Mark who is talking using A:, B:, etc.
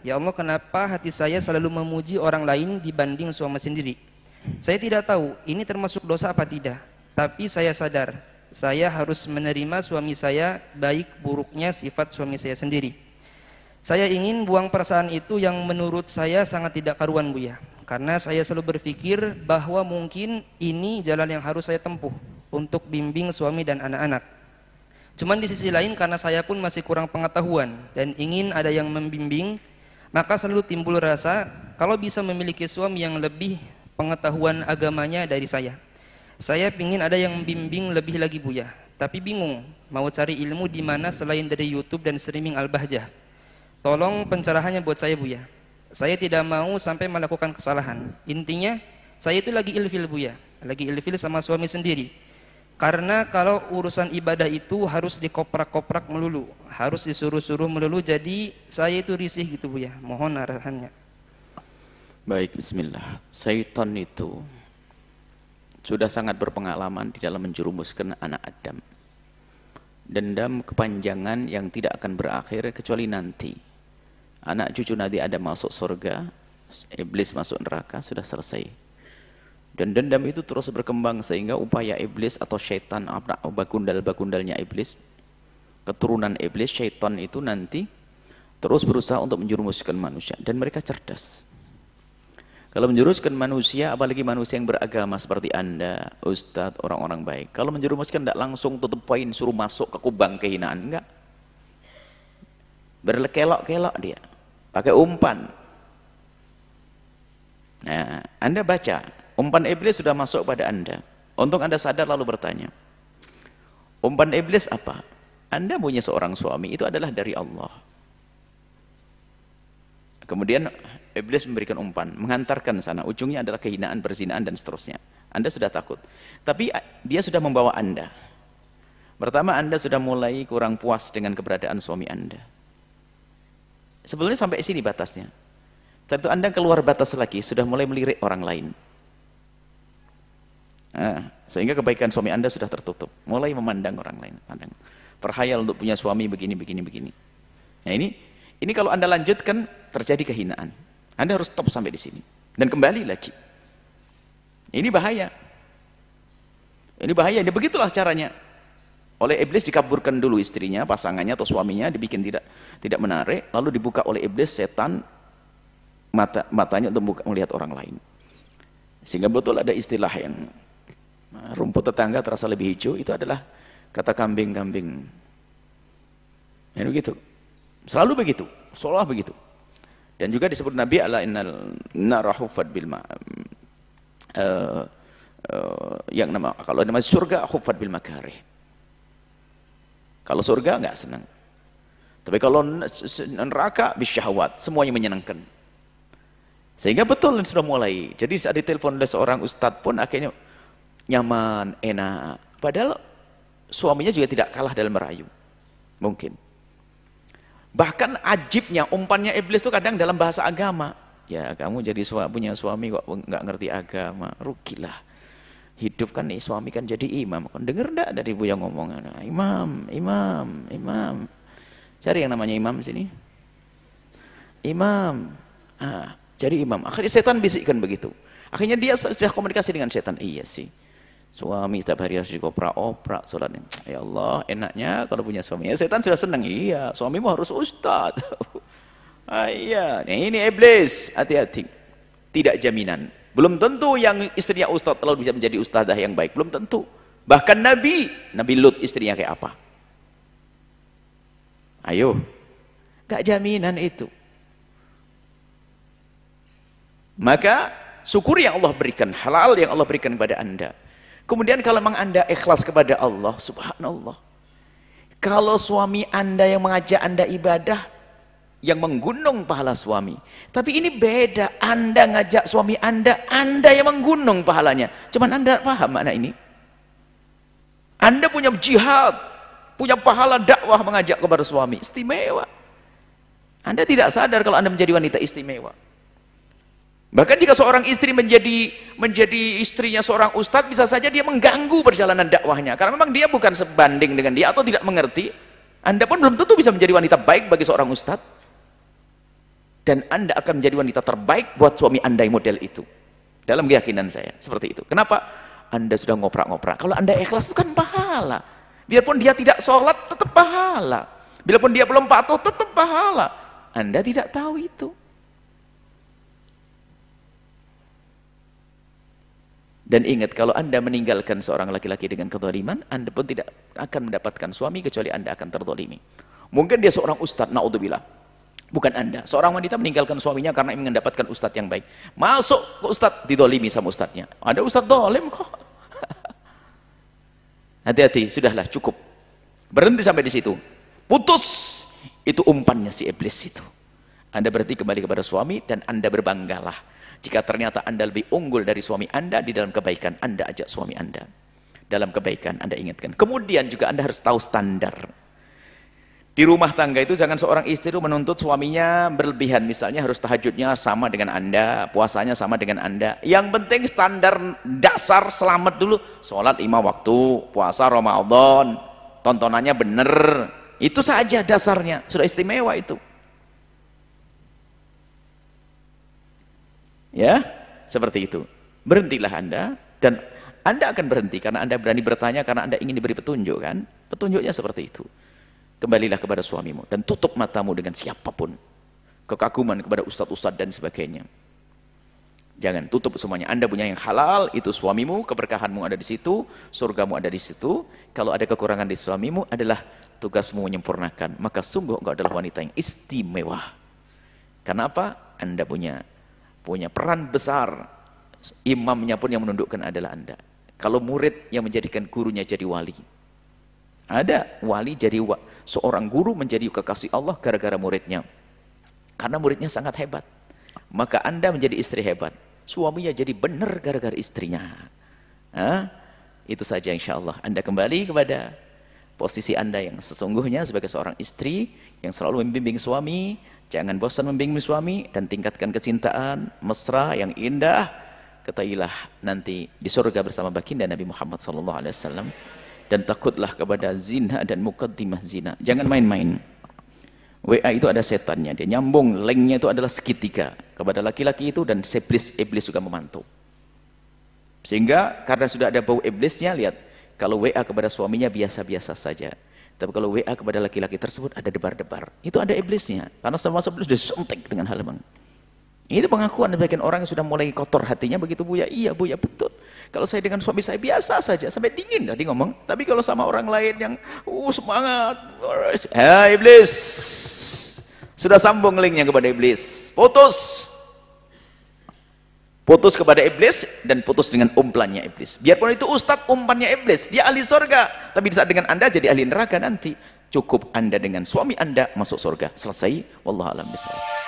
A: Ya Allah kenapa hati saya selalu memuji orang lain dibanding suami sendiri Saya tidak tahu ini termasuk dosa apa tidak Tapi saya sadar saya harus menerima suami saya baik buruknya sifat suami saya sendiri Saya ingin buang perasaan itu yang menurut saya sangat tidak karuan ya, Karena saya selalu berpikir bahwa mungkin ini jalan yang harus saya tempuh Untuk bimbing suami dan anak-anak Cuman di sisi lain karena saya pun masih kurang pengetahuan dan ingin ada yang membimbing, maka selalu timbul rasa kalau bisa memiliki suami yang lebih pengetahuan agamanya dari saya. Saya pingin ada yang bimbing lebih lagi Buya, tapi bingung mau cari ilmu di mana selain dari YouTube dan streaming Al-Bahjah. Tolong pencerahannya buat saya Buya. Saya tidak mau sampai melakukan kesalahan. Intinya, saya itu lagi ilfil Buya, lagi ilfil sama suami sendiri karena kalau urusan ibadah itu harus dikoprak-koprak melulu, harus disuruh-suruh melulu, jadi saya itu risih gitu Bu ya. Mohon arahannya.
B: Baik, bismillah. Syaitan itu sudah sangat berpengalaman di dalam menjerumuskan anak Adam. Dendam kepanjangan yang tidak akan berakhir kecuali nanti. Anak cucu Nabi Adam masuk surga, iblis masuk neraka, sudah selesai dan dendam itu terus berkembang sehingga upaya iblis atau syaitan apa bakundal-bakundalnya iblis, keturunan iblis, syaitan itu nanti terus berusaha untuk menjerumuskan manusia dan mereka cerdas. Kalau menjerumuskan manusia, apalagi manusia yang beragama seperti Anda, Ustadz, orang-orang baik. Kalau menjerumuskan tidak langsung tutup poin, suruh masuk ke kubang kehinaan, enggak. Berlekelok-kelok dia, pakai umpan. Nah, Anda baca Umpan iblis sudah masuk pada Anda. Untung Anda sadar lalu bertanya. Umpan iblis apa? Anda punya seorang suami, itu adalah dari Allah. Kemudian iblis memberikan umpan, mengantarkan sana. Ujungnya adalah kehinaan, berzinaan, dan seterusnya. Anda sudah takut. Tapi eh, dia sudah membawa Anda. Pertama, Anda sudah mulai kurang puas dengan keberadaan suami Anda. Sebelumnya sampai sini batasnya. Tentu Anda keluar batas lagi, sudah mulai melirik orang lain. Nah, sehingga kebaikan suami Anda sudah tertutup. Mulai memandang orang lain. Pandang. Perhayal untuk punya suami begini, begini, begini. Nah ini, ini kalau Anda lanjutkan terjadi kehinaan. Anda harus stop sampai di sini. Dan kembali lagi. Ini bahaya. Ini bahaya. Ini begitulah caranya. Oleh iblis dikaburkan dulu istrinya, pasangannya atau suaminya, dibikin tidak tidak menarik, lalu dibuka oleh iblis setan mata matanya untuk buka, melihat orang lain. Sehingga betul ada istilah yang Nah, rumput tetangga terasa lebih hijau itu adalah kata kambing-kambing ya begitu selalu begitu seolah begitu dan juga disebut Nabi ala innal narahufad bilma uh, eh, uh, eh, yang nama kalau nama surga hufad bilma makarih kalau surga enggak senang tapi kalau neraka bisyahwat semuanya menyenangkan sehingga betul sudah mulai jadi saat ditelepon oleh seorang ustadz pun akhirnya nyaman, enak. Padahal suaminya juga tidak kalah dalam merayu. Mungkin. Bahkan ajibnya, umpannya iblis itu kadang dalam bahasa agama. Ya kamu jadi su punya suami kok nggak ngerti agama, rugilah. Hidup kan nih suami kan jadi imam. Kan denger enggak dari ibu yang ngomong? Nah, imam, imam, imam. Cari yang namanya imam sini. Imam. Ah, jadi imam. Akhirnya setan bisikkan begitu. Akhirnya dia sudah komunikasi dengan setan. Iya sih suami setiap hari harus dikopra oprak sholatnya ya Allah enaknya kalau punya suami ya setan sudah senang iya suamimu harus ustad ah, iya nah, ini iblis hati-hati tidak jaminan belum tentu yang istrinya ustad kalau bisa menjadi ustadah yang baik belum tentu bahkan Nabi Nabi Lut istrinya kayak apa ayo gak jaminan itu maka syukuri yang Allah berikan halal yang Allah berikan kepada anda Kemudian kalau memang Anda ikhlas kepada Allah, subhanallah. Kalau suami Anda yang mengajak Anda ibadah, yang menggunung pahala suami. Tapi ini beda, Anda ngajak suami Anda, Anda yang menggunung pahalanya. Cuman Anda paham makna ini? Anda punya jihad, punya pahala dakwah mengajak kepada suami, istimewa. Anda tidak sadar kalau Anda menjadi wanita istimewa. Bahkan jika seorang istri menjadi menjadi istrinya seorang ustadz, bisa saja dia mengganggu perjalanan dakwahnya. Karena memang dia bukan sebanding dengan dia atau tidak mengerti. Anda pun belum tentu bisa menjadi wanita baik bagi seorang ustadz. Dan Anda akan menjadi wanita terbaik buat suami Anda yang model itu. Dalam keyakinan saya, seperti itu. Kenapa? Anda sudah ngoprak-ngoprak. Kalau Anda ikhlas itu kan pahala. Biarpun dia tidak sholat, tetap pahala. Biarpun dia belum patuh, tetap pahala. Anda tidak tahu itu. Dan ingat, kalau Anda meninggalkan seorang laki-laki dengan kezaliman, Anda pun tidak akan mendapatkan suami kecuali Anda akan terzalimi. Mungkin dia seorang ustadz, na'udzubillah. Bukan Anda. Seorang wanita meninggalkan suaminya karena ingin mendapatkan ustadz yang baik. Masuk ke ustadz, didolimi sama ustadznya. Ada ustadz dolim kok. Hati-hati, sudahlah cukup. Berhenti sampai di situ. Putus. Itu umpannya si iblis itu. Anda berarti kembali kepada suami dan Anda berbanggalah. Jika ternyata Anda lebih unggul dari suami Anda di dalam kebaikan, Anda ajak suami Anda. Dalam kebaikan Anda ingatkan. Kemudian juga Anda harus tahu standar. Di rumah tangga itu jangan seorang istri menuntut suaminya berlebihan. Misalnya harus tahajudnya sama dengan Anda, puasanya sama dengan Anda. Yang penting standar dasar selamat dulu. Sholat lima waktu, puasa Ramadan, tontonannya benar. Itu saja dasarnya, sudah istimewa itu. Ya, seperti itu. Berhentilah Anda dan Anda akan berhenti karena Anda berani bertanya karena Anda ingin diberi petunjuk kan? Petunjuknya seperti itu. Kembalilah kepada suamimu dan tutup matamu dengan siapapun. Kekaguman kepada ustadz-ustadz dan sebagainya. Jangan tutup semuanya. Anda punya yang halal, itu suamimu, keberkahanmu ada di situ, surgamu ada di situ. Kalau ada kekurangan di suamimu adalah tugasmu menyempurnakan. Maka sungguh engkau adalah wanita yang istimewa. Karena apa? Anda punya punya peran besar imamnya pun yang menundukkan adalah anda kalau murid yang menjadikan gurunya jadi wali ada wali jadi wa seorang guru menjadi kekasih Allah gara-gara muridnya. Karena muridnya sangat hebat. Maka Anda menjadi istri hebat. Suaminya jadi benar gara-gara istrinya. Hah? Itu saja insya Allah. Anda kembali kepada posisi Anda yang sesungguhnya sebagai seorang istri yang selalu membimbing suami, Jangan bosan membimbing suami dan tingkatkan kecintaan mesra yang indah. Ketailah nanti di surga bersama baginda Nabi Muhammad sallallahu alaihi wasallam dan takutlah kepada zina dan mukaddimah zina. Jangan main-main. WA itu ada setannya, dia nyambung, linknya itu adalah segitiga kepada laki-laki itu dan iblis iblis juga memantau. Sehingga karena sudah ada bau iblisnya, lihat kalau WA kepada suaminya biasa-biasa saja. Tapi kalau WA kepada laki-laki tersebut ada debar-debar. Itu ada iblisnya. Karena semua iblis disuntik dengan hal yang Itu pengakuan sebagian orang yang sudah mulai kotor hatinya begitu Buya. Iya Buya betul. Kalau saya dengan suami saya biasa saja. Sampai dingin tadi ngomong. Tapi kalau sama orang lain yang uh, semangat. Eh iblis. Sudah sambung linknya kepada iblis. Putus putus kepada iblis dan putus dengan umpannya iblis biarpun itu ustadz umpannya iblis dia ahli sorga tapi saat dengan anda jadi ahli neraka nanti cukup anda dengan suami anda masuk sorga selesai wallahualam bismillah